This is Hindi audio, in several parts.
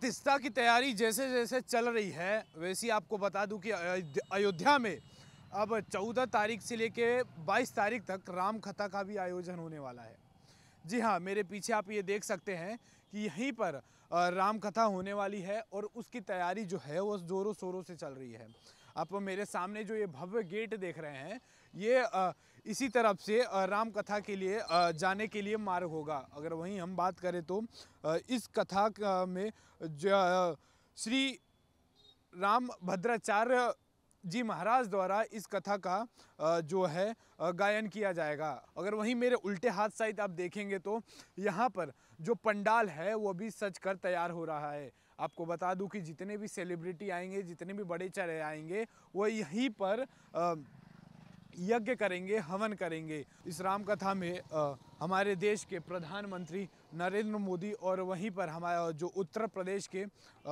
तीस्ता की तैयारी जैसे जैसे चल रही है वैसी आपको बता दूं कि अयोध्या में अब 14 तारीख से लेके 22 तारीख तक राम कथा का भी आयोजन होने वाला है जी हाँ मेरे पीछे आप ये देख सकते हैं कि यहीं पर राम कथा होने वाली है और उसकी तैयारी जो है वो ज़ोरों शोरों से चल रही है आप मेरे सामने जो ये भव्य गेट देख रहे हैं ये इसी तरफ से राम कथा के लिए जाने के लिए मार्ग होगा अगर वहीं हम बात करें तो इस कथा में श्री राम भद्राचार्य जी महाराज द्वारा इस कथा का जो है गायन किया जाएगा अगर वहीं मेरे उल्टे हाथ साइड आप देखेंगे तो यहाँ पर जो पंडाल है वो भी सच कर तैयार हो रहा है आपको बता दूं कि जितने भी सेलिब्रिटी आएंगे जितने भी बड़े चेहरे आएंगे वो यहीं पर आ, यज्ञ करेंगे हवन करेंगे इस राम कथा में आ, हमारे देश के प्रधानमंत्री नरेंद्र मोदी और वहीं पर हमारा जो उत्तर प्रदेश के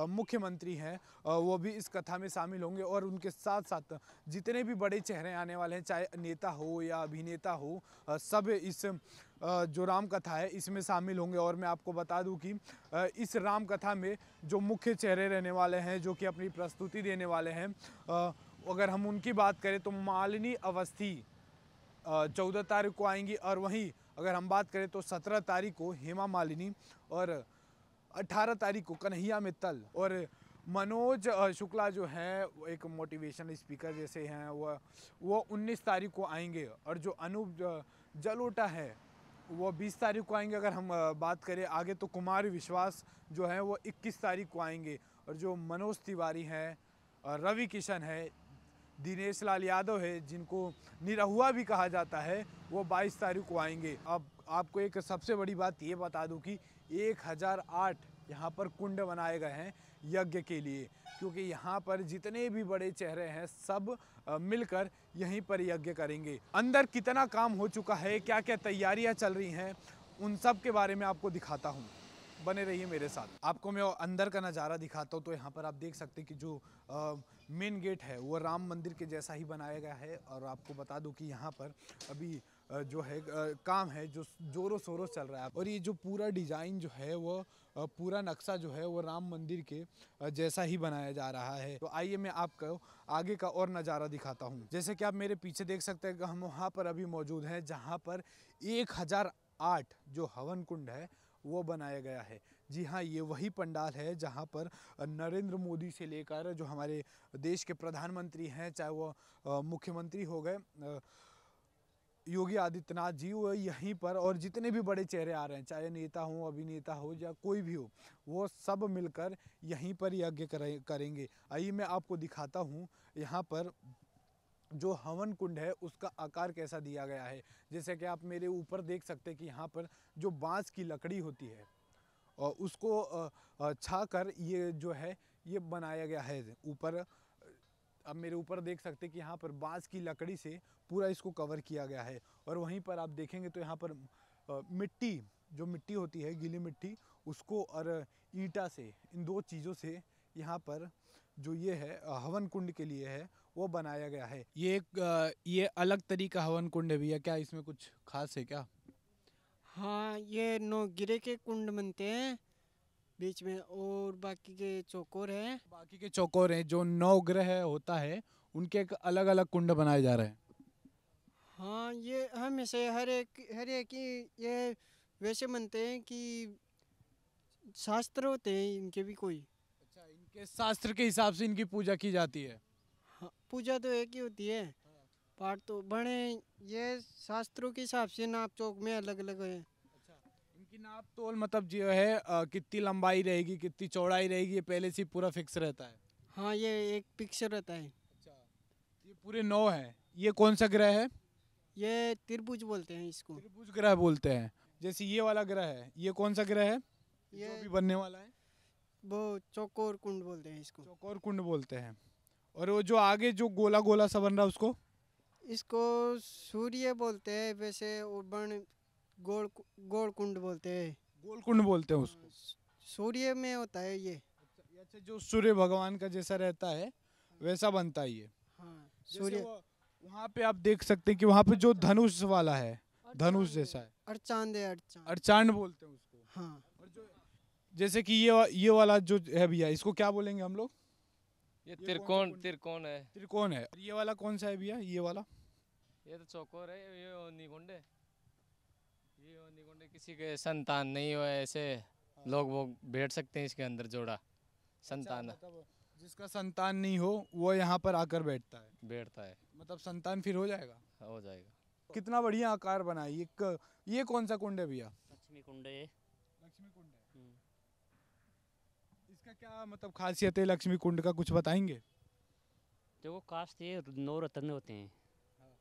मुख्यमंत्री हैं वो भी इस कथा में शामिल होंगे और उनके साथ साथ जितने भी बड़े चेहरे आने वाले हैं चाहे नेता हो या अभिनेता हो सब इस जो राम कथा है इसमें शामिल होंगे और मैं आपको बता दूं कि इस राम कथा में जो मुख्य चेहरे रहने वाले हैं जो कि अपनी प्रस्तुति देने वाले हैं अगर हम उनकी बात करें तो मालिनी अवस्थी चौदह तारीख को आएंगी और वहीं अगर हम बात करें तो सत्रह तारीख को हेमा मालिनी और अट्ठारह तारीख को कन्हैया मित्तल और मनोज शुक्ला जो है एक मोटिवेशनल स्पीकर जैसे हैं वह वो उन्नीस तारीख को आएंगे और जो अनूप जलोटा है वो 20 तारीख को आएंगे अगर हम बात करें आगे तो कुमार विश्वास जो है वो 21 तारीख को आएंगे और जो मनोज तिवारी हैं रवि किशन है दिनेश लाल यादव है जिनको निरहुआ भी कहा जाता है वो 22 तारीख को आएंगे अब आपको एक सबसे बड़ी बात ये बता दूं कि 1008 यहाँ पर कुंड बनाए गए हैं यज्ञ के लिए क्योंकि यहाँ पर जितने भी बड़े चेहरे हैं सब मिलकर यहीं पर यज्ञ करेंगे अंदर कितना काम हो चुका है क्या क्या तैयारियाँ चल रही हैं उन सब के बारे में आपको दिखाता हूँ बने रहिए मेरे साथ आपको मैं अंदर का नज़ारा दिखाता हूँ तो यहाँ पर आप देख सकते हैं कि जो मेन गेट है वो राम मंदिर के जैसा ही बनाया गया है और आपको बता दूं कि यहाँ पर अभी जो है काम है जो जोरों शोरों चल रहा है और ये जो पूरा डिज़ाइन जो है वो पूरा नक्शा जो है वो राम मंदिर के जैसा ही बनाया जा रहा है तो आइए मैं आपको आगे का और नज़ारा दिखाता हूँ जैसे कि आप मेरे पीछे देख सकते हैं कि हम वहाँ पर अभी मौजूद हैं जहाँ पर एक हज़ार आठ जो हवन कुंड है वो बनाया गया है जी हाँ ये वही पंडाल है जहाँ पर नरेंद्र मोदी से लेकर जो हमारे देश के प्रधानमंत्री हैं चाहे वो मुख्यमंत्री हो गए योगी आदित्यनाथ जी वो यहीं पर और जितने भी बड़े चेहरे आ रहे हैं चाहे नेता हो अभिनेता हो या कोई भी हो वो सब मिलकर यहीं पर यज्ञ करेंगे आइए मैं आपको दिखाता हूँ यहाँ पर जो हवन कुंड है उसका आकार कैसा दिया गया है जैसे कि आप मेरे ऊपर देख सकते हैं कि यहाँ पर जो बांस की लकड़ी होती है उसको छा कर ये जो है ये बनाया गया है ऊपर अब मेरे ऊपर देख सकते कि यहाँ पर बाँस की लकड़ी से पूरा इसको कवर किया गया है और वहीं पर आप देखेंगे तो यहाँ पर मिट्टी जो मिट्टी होती है गीली मिट्टी उसको और ईटा से इन दो चीज़ों से यहाँ पर जो ये है हवन कुंड के लिए है वो बनाया गया है ये एक ये अलग तरीका हवन कुंड है भैया क्या इसमें कुछ खास है क्या हाँ ये नौ गिरे के कुंड बनते हैं बीच में और बाकी के चौकोर है बाकी के चौकोर हैं जो नौ ग्रह होता है उनके एक अलग अलग कुंड बनाए जा रहे हैं हाँ ये हमेशा हर एक हर एक ही ये वैसे मानते हैं कि शास्त्र होते हैं इनके भी कोई अच्छा इनके शास्त्र के हिसाब से इनकी पूजा की जाती है हाँ पूजा तो एक ही होती है हाँ। पाठ तो बड़े ये शास्त्रों के हिसाब से नाप चौक में अलग अलग है लेकिन आप तोल मतलब जो है कितनी लंबाई रहेगी कितनी चौड़ाई रहेगी ये पहले से पूरा फिक्स रहता है हाँ ये एक पिक्चर रहता है अच्छा ये पूरे नौ है ये कौन सा ग्रह है ये त्रिभुज बोलते हैं इसको त्रिभुज ग्रह बोलते हैं जैसे ये वाला ग्रह है ये कौन सा ग्रह है ये भी बनने वाला है वो चौकोर कुंड बोलते हैं इसको चौकोर कुंड बोलते हैं और वो जो आगे जो गोला गोला सा बन रहा है उसको इसको सूर्य बोलते हैं वैसे उर्वर्ण गोल गोल कुंड बोलते हैं कुंड बोलते हैं उसको हाँ, सूर्य में होता है अच्छा, ये अच्छा जो सूर्य भगवान का जैसा रहता है हाँ। वैसा बनता है ये हाँ, सूर्य वहाँ पे आप देख सकते हैं कि वहाँ पे जो धनुष वाला है धनुष जैसा है अर्चांद है अर्चांद बोलते हैं उसको हाँ जो जैसे कि ये ये वाला जो है भैया इसको क्या बोलेंगे हम लोग ये त्रिकोण त्रिकोण है त्रिकोण है ये वाला कौन सा है भैया ये वाला ये तो चौकोर है ये निगुंड किसी के संतान नहीं हो ऐसे हाँ। लोग वो बैठ सकते हैं इसके अंदर जोड़ा अच्छा, संतान मतलब जिसका संतान नहीं हो वो यहाँ पर आकर बैठता है बैठता है मतलब संतान फिर हो जाएगा हो जाएगा कितना बढ़िया आकार बना ये क, ये कौन सा कुंड है भैया लक्ष्मी कुंड लक्ष्मी कुंड है हम्म। इसका क्या मतलब खासियत है लक्ष्मी कुंड का कुछ बताएंगे देखो कास्ट ये नौ रत्न होते हैं हाँ।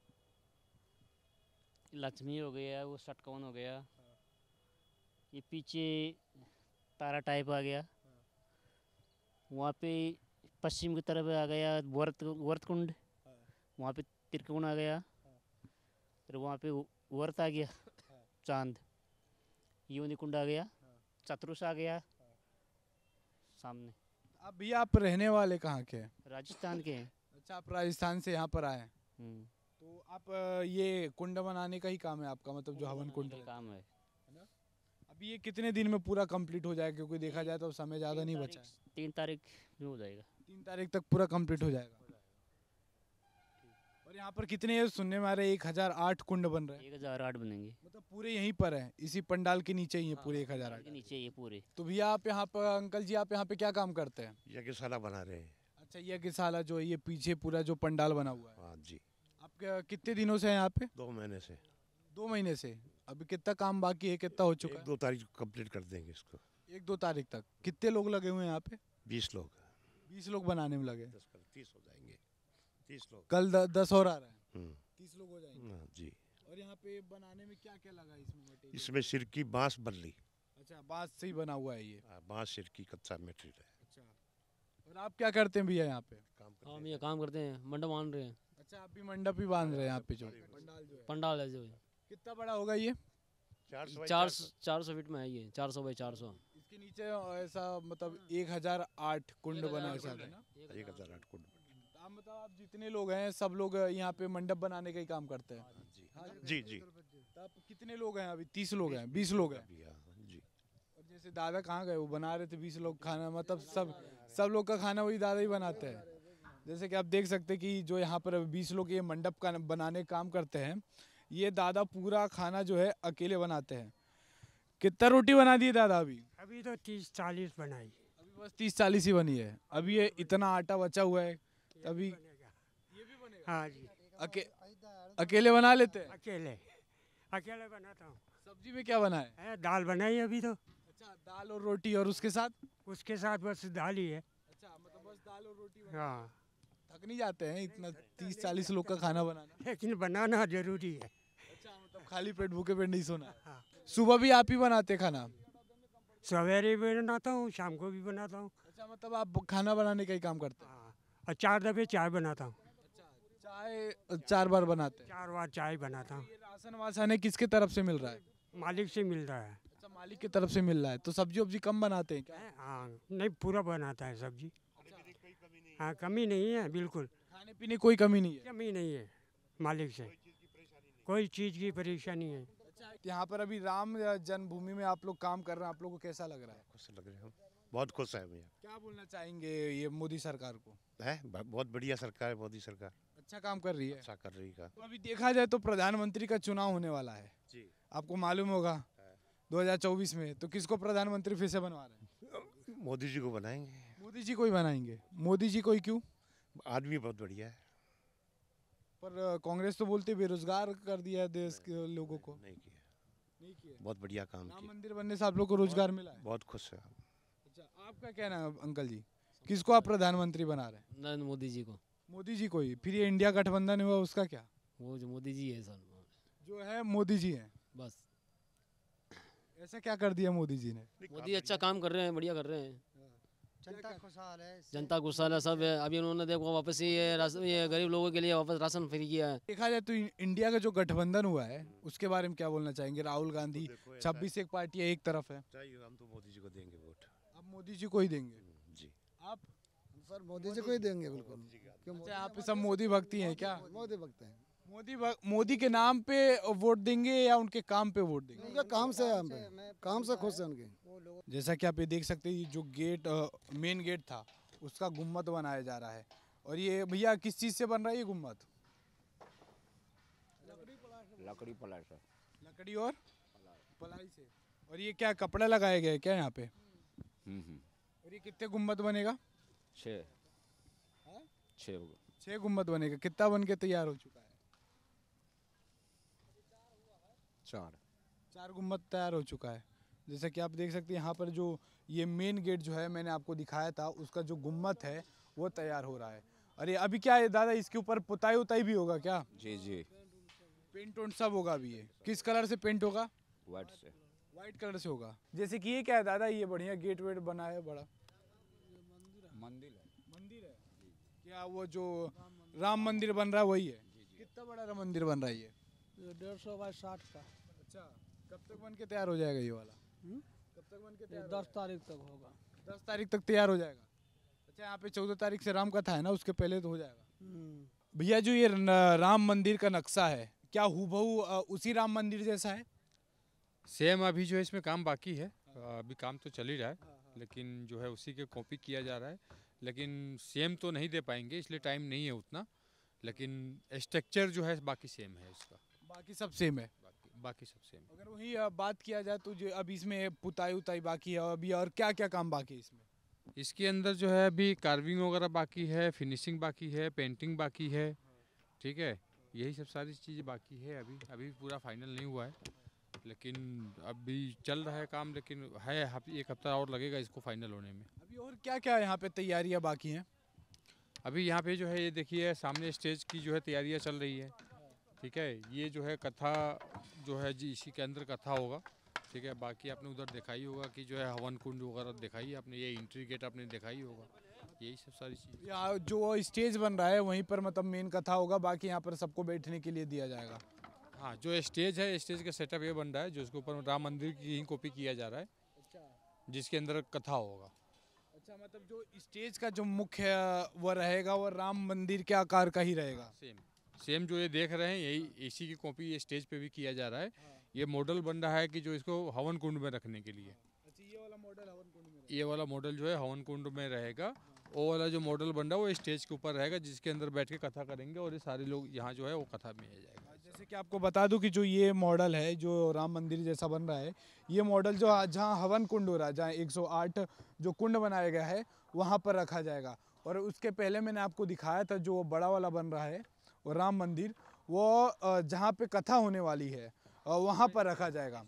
लक्ष्मी हो गया वो सटकौन हो गया ये पीछे तारा टाइप आ गया वहाँ पे पश्चिम की तरफ आ गया वर्त वर्तकुंड कुंड वहाँ पे त्रिकोण आ गया फिर वहाँ पे वर्त आ गया चांद योनि कुंड आ गया चतुर्श आ गया सामने अब ये आप रहने वाले कहाँ के राजस्थान के हैं अच्छा आप राजस्थान से यहाँ पर आए हम्म। तो आप ये कुंड बनाने का ही काम है आपका मतलब जो हवन कुंड काम है अभी ये कितने दिन में पूरा कंप्लीट हो जाएगा क्योंकि देखा जाए तो समय ज़्यादा नहीं बचा तीन तारीख में हो जाएगा तीन तारीख तक पूरा कंप्लीट हो जाएगा और यहाँ पर कितने सुनने में आ रहे हैं एक हज़ार आठ कुंड बन रहे हैं एक हज़ार आठ बनेंगे मतलब पूरे यहीं पर है इसी पंडाल के नीचे ही है पूरे हाँ, एक हज़ार आठ नीचे ये पूरे तो भैया आप यहाँ पर अंकल जी आप यहाँ पे क्या काम करते हैं यज्ञशाला बना रहे हैं अच्छा यज्ञशाला जो है ये पीछे पूरा जो पंडाल बना हुआ है हाँ जी आप कितने दिनों से है यहाँ पे दो महीने से दो महीने से अभी कितना काम बाकी है कितना हो चुका है दो तारीख को कंप्लीट कर देंगे इसको एक दो तारीख तक कितने लोग लगे हुए हैं यहाँ पे बीस लोग बीस लोग बनाने में लगे तीस हो जाएंगे तीस लोग कल द, दस और आ रहा है हम्म। तीस लोग हो जाएंगे हाँ, जी और यहाँ पे बनाने में क्या क्या लगा इसमें इसमें सिरकी बांस बन ली अच्छा बांस से ही बना हुआ है ये हाँ, बांस सिरकी कच्चा मेटेरियल है अच्छा और आप क्या करते हैं भैया यहाँ पे काम हम ये हाँ, काम करते हैं मंडप बांध रहे हैं अच्छा आप भी मंडप ही बांध रहे हैं यहाँ पे जो पंडाल जो पंडाल है जो है कितना बड़ा होगा ये चार सौ चार सौ फीट में है ये चार सौ बाई चार सौ इसके नीचे ऐसा मतलब एक हजार आठ कुंड बना है एक हजार आठ कुंड आप बताओ मतलब आप जितने लोग हैं सब लोग यहाँ पे मंडप बनाने का ही काम करते हैं हाँ हाँ जी जी तो आप कितने लोग हैं अभी तीस लोग हैं बीस लोग हैं हाँ, जी और जैसे दादा कहाँ गए वो बना रहे थे बीस लोग खाना मतलब सब सब लोग का खाना वही दादा ही बनाते हैं जैसे कि आप देख सकते हैं कि जो यहाँ पर अभी बीस लोग ये मंडप का बनाने काम करते हैं ये दादा पूरा खाना जो है अकेले बनाते हैं कितना रोटी बना दी दादा अभी अभी तो तीस चालीस बनाई अभी बस तीस चालीस ही बनी है अभी ये इतना आटा बचा हुआ है अभी हाँ जी अके, अकेले बना लेते हैं अकेले अकेले बनाता हूँ सब्जी में क्या बना है दाल बनाई अभी तो अच्छा दाल और रोटी और उसके साथ उसके साथ बस दाल ही है अच्छा मतलब बस दाल और रोटी हाँ थक नहीं जाते हैं इतना तीस चालीस लोग का खाना बनाना लेकिन बनाना जरूरी है खाली पेट भूखे पेट नहीं सोना हाँ। सुबह भी आप ही बनाते खाना सवेरे भी बनाता हूँ शाम को भी बनाता हूँ अच्छा मतलब आप खाना बनाने का ही काम करते हैं हाँ, और चार दफे चाय बनाता हूँ अच्छा, चाय चार बार बनाते हैं चार बार चाय बनाता हूँ राशन वासन है किसके तरफ से मिल रहा है मालिक से मिल रहा है अच्छा मालिक की तरफ से मिल रहा है तो सब्जी वब्जी कम बनाते हैं क्या हाँ नहीं पूरा बनाता है सब्जी अच्छा। हाँ कमी नहीं है बिल्कुल खाने पीने कोई कमी नहीं है कमी नहीं है मालिक से कोई चीज़ की परेशानी है अच्छा, यहाँ पर अभी राम जन्मभूमि में आप लोग काम कर रहे हैं आप लोग को कैसा लग रहा है खुश लग रहे हैं बहुत खुश है भैया क्या बोलना चाहेंगे ये मोदी सरकार को है बहुत बढ़िया सरकार है मोदी सरकार अच्छा काम कर रही है अच्छा कर रही है तो अभी देखा जाए तो प्रधानमंत्री का चुनाव होने वाला है जी आपको मालूम होगा 2024 हाँ। में तो किसको प्रधानमंत्री फिर से बनवा रहे हैं मोदी जी को बनाएंगे मोदी जी को ही बनाएंगे मोदी जी को ही क्यूँ आदमी बहुत बढ़िया है पर कांग्रेस तो बोलती बेरोजगार कर दिया है देश के लोगों को नहीं किया नहीं किया बहुत बढ़िया काम किया मंदिर बनने से आप लोग को रोजगार मिला है बहुत खुश है अच्छा आपका कहना है अंकल जी किसको आप प्रधानमंत्री बना रहे हैं नरेंद्र मोदी जी को मोदी जी को ही फिर ये इंडिया गठबंधन हुआ उसका क्या वो जो मोदी जी है सर जो है मोदी जी है बस ऐसा क्या कर दिया मोदी जी ने मोदी अच्छा काम कर रहे हैं बढ़िया कर रहे हैं जनता गुस्सा है है सब अभी उन्होंने देखो वापस ये राशन ये गरीब लोगों के लिए वापस राशन फ्री किया है देखा जाए तो इंडिया का जो गठबंधन हुआ है उसके बारे में क्या बोलना चाहेंगे राहुल गांधी छब्बीस एक पार्टी है एक तरफ है हम तो मोदी जी को देंगे वोट मोदी जी को ही देंगे हम्म, जी आप सर मोदी जी को ही देंगे बिल्कुल अच्छा, आप सब मोदी भक्ति हैं क्या मोदी भक्त हैं मोदी मोदी के नाम पे वोट देंगे या उनके काम पे वोट देंगे उनका काम से से, काम से खुश हैं उनके जैसा कि आप ये देख सकते हैं जो गेट मेन गेट था उसका गुम्मत बनाया जा रहा है और ये भैया किस चीज़ से बन रहा है ये गुम्मत लकड़ी से लकड़ी और पलाई से और ये क्या कपड़ा लगाया गया है क्या यहाँ पे हम्म, हम्म। और ये कितने गुम्बद बनेगा छः हाँ? छः गुम्बद बनेगा कितना बन के तैयार हो चुका है चार चार गुम्बद तैयार हो चुका है जैसा कि आप देख सकते हैं यहाँ पर जो ये मेन गेट जो है मैंने आपको दिखाया था उसका जो गुम्बद है वो तैयार हो रहा है अरे अभी क्या है दादा इसके ऊपर पुताई उताई भी होगा क्या जी जी पेंट वेंट सब होगा अभी ये किस कलर से पेंट होगा व्हाइट से व्हाइट कलर से होगा जैसे कि ये क्या है दादा ये बढ़िया गेट वेट बना है बड़ा मंदिर है मंदिर है क्या वो जो राम मंदिर बन रहा है वही है कितना बड़ा मंदिर बन रहा है ये डेढ़ सौ बाई साठ का अच्छा कब तक बन के तैयार हो जाएगा ये वाला हम्म? कब तक बन के तैयार दस तारीख तक होगा दस तारीख तक तैयार हो जाएगा अच्छा यहाँ पे चौदह तारीख से राम कथा है ना उसके पहले तो हो जाएगा हम्म। भैया जो ये राम मंदिर का नक्शा है क्या हुबहू उसी राम मंदिर जैसा है सेम अभी जो है इसमें काम बाकी है हाँ। अभी काम तो चल ही रहा है हाँ, हाँ। लेकिन जो है उसी के कॉपी किया जा रहा है लेकिन सेम तो नहीं दे पाएंगे इसलिए टाइम नहीं है उतना लेकिन स्ट्रक्चर जो है बाकी सेम है इसका बाकी सब सेम है बाकी बाकी सब सेम अगर वही बात किया जाए तो जो अभी इसमें पुताई उताई बाकी है अभी और क्या क्या काम बाकी है इसमें इसके अंदर जो है अभी कार्विंग वगैरह बाकी है फिनिशिंग बाकी है पेंटिंग बाकी है ठीक है यही सब सारी चीज़ें बाकी है अभी अभी पूरा फाइनल नहीं हुआ है लेकिन अभी चल रहा है काम लेकिन है एक हफ्ता और लगेगा इसको फाइनल होने में अभी और क्या क्या यहाँ पे तैयारियाँ बाकी हैं अभी यहाँ पे जो है ये देखिए सामने स्टेज की जो है तैयारियाँ चल रही है ठीक है ये जो है कथा जो है जी इसी के अंदर कथा होगा ठीक है बाकी आपने उधर दिखाई होगा कि जो है हवन कुंड वगैरह दिखाई आपने ये इंट्री गेट आपने दिखाई होगा यही सब सारी चीज़ जो स्टेज बन रहा है वहीं पर मतलब मेन कथा होगा बाकी यहाँ पर सबको बैठने के लिए दिया जाएगा हाँ जो स्टेज है स्टेज का सेटअप ये बन रहा है जो उसके ऊपर राम मंदिर की ही कॉपी किया जा रहा है अच्छा जिसके अंदर कथा होगा अच्छा मतलब जो स्टेज का जो मुख्य वह रहेगा वह राम मंदिर के आकार का ही रहेगा सेम हाँ, सेम जो ये देख रहे हैं यही इसी की कॉपी ये स्टेज पे भी किया जा रहा है हाँ। ये मॉडल बन रहा है कि जो इसको हवन कुंड में रखने के लिए हाँ। अच्छा, ये वाला मॉडल हवन कुंड ये वाला मॉडल जो है हवन कुंड में रहेगा वो वाला जो मॉडल बन रहा है वो स्टेज के ऊपर रहेगा जिसके अंदर बैठ के कथा करेंगे और ये सारे लोग यहाँ जो है वो कथा में जाएगा हाँ, जैसे कि आपको बता दूं कि जो ये मॉडल है जो राम मंदिर जैसा बन रहा है ये मॉडल जो जहाँ हवन कुंड हो रहा है जहाँ 108 जो कुंड बनाया गया है वहाँ पर रखा जाएगा और उसके पहले मैंने आपको दिखाया था जो बड़ा वाला बन रहा है राम मंदिर वो जहाँ पे कथा होने वाली है वहाँ पर रखा जाएगा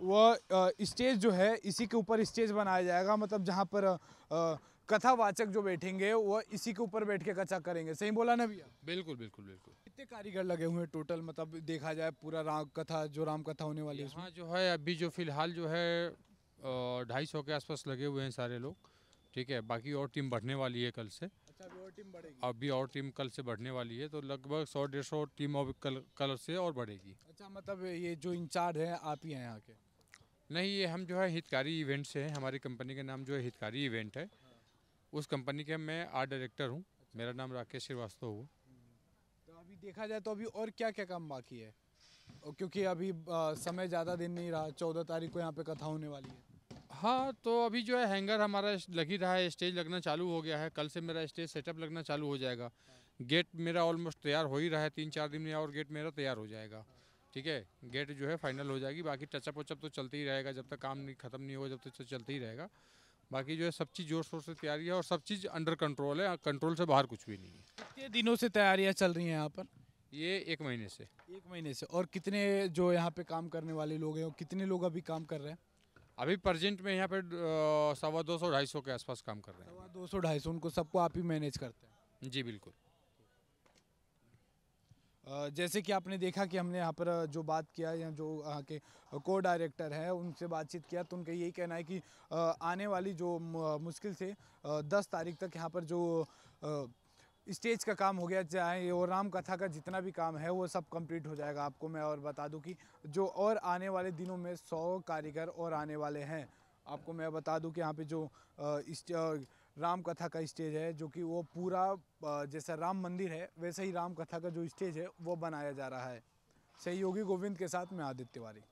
वो स्टेज जो है इसी के ऊपर स्टेज बनाया जाएगा मतलब जहाँ पर कथावाचक जो बैठेंगे वो इसी के ऊपर बैठ के कथा करेंगे सही बोला ना भैया बिल्कुल बिल्कुल बिल्कुल कितने कारीगर लगे हुए हैं टोटल मतलब देखा जाए पूरा राम कथा जो राम कथा होने वाली है जो है अभी जो फिलहाल जो है ढाई सौ के आसपास लगे हुए हैं सारे लोग ठीक है बाकी और टीम बढ़ने वाली है कल से अभी और टीम कल से बढ़ने वाली है तो लगभग सौ डेढ़ सौ टीम अभी कल कल से और बढ़ेगी अच्छा मतलब ये जो इंचार्ज है आप ही हैं यहाँ के नहीं ये हम जो है हितकारी इवेंट से है हमारी कंपनी का नाम जो है हितकारी इवेंट है हाँ। उस कंपनी के मैं आर्ट डायरेक्टर हूँ अच्छा। मेरा नाम राकेश श्रीवास्तव हूँ हम्म। तो अभी देखा जाए तो अभी और क्या क्या काम बाकी है क्योंकि अभी समय ज़्यादा दिन नहीं रहा चौदह तारीख को यहाँ पे कथा होने वाली है हाँ तो अभी जो है हैंगर हमारा लग ही रहा है स्टेज लगना चालू हो गया है कल से मेरा स्टेज सेटअप लगना चालू हो जाएगा गेट मेरा ऑलमोस्ट तैयार हो ही रहा है तीन चार दिन में और गेट मेरा तैयार हो जाएगा ठीक है गेट जो है फाइनल हो जाएगी बाकी टचअप वचअप तो चलते ही रहेगा जब तक काम नहीं ख़त्म नहीं होगा जब तक तो चलते ही रहेगा बाकी जो है सब चीज़ जोर शोर से तैयारी है और सब चीज़ अंडर कंट्रोल है कंट्रोल से बाहर कुछ भी नहीं है कितने दिनों से तैयारियाँ चल रही हैं यहाँ पर ये एक महीने से एक महीने से और कितने जो यहाँ पे काम करने वाले लोग हैं कितने लोग अभी काम कर रहे हैं अभी प्रजेंट में यहाँ पे सवा दो सौ ढाई सौ के आसपास काम कर रहे हैं सवा दो सौ ढाई सौ उनको सबको आप ही मैनेज करते हैं जी बिल्कुल जैसे कि आपने देखा कि हमने यहाँ पर जो बात किया या जो यहाँ के को डायरेक्टर हैं उनसे बातचीत किया तो उनका यही कहना है कि आने वाली जो मुश्किल से दस तारीख तक यहाँ पर जो स्टेज का काम हो गया चाहे और राम कथा का जितना भी काम है वो सब कंप्लीट हो जाएगा आपको मैं और बता दूं कि जो और आने वाले दिनों में सौ कारीगर और आने वाले हैं आपको मैं बता दूं कि यहाँ पे जो इस राम कथा का स्टेज है जो कि वो पूरा जैसा राम मंदिर है वैसे ही राम कथा का जो स्टेज है वो बनाया जा रहा है सहयोगी गोविंद के साथ मैं आदित्य तिवारी